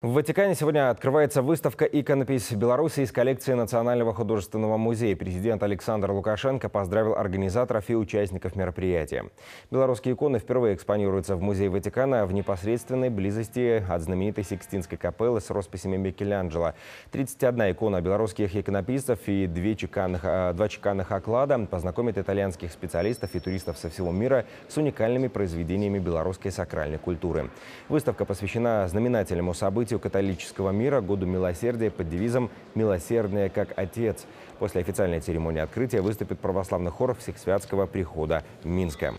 В Ватикане сегодня открывается выставка «Иконопись Беларуси» из коллекции Национального художественного музея. Президент Александр Лукашенко поздравил организаторов и участников мероприятия. Белорусские иконы впервые экспонируются в Музее Ватикана в непосредственной близости от знаменитой Сикстинской капеллы с росписями Микеланджело. 31 икона белорусских иконописцев и 2 чеканных, 2 а, чеканных оклада познакомят итальянских специалистов и туристов со всего мира с уникальными произведениями белорусской сакральной культуры. Выставка посвящена знаменательному событию событию католического мира Году милосердия под девизом «Милосердное как Отец». После официальной церемонии открытия выступит православный хор Всехсвятского прихода Минска.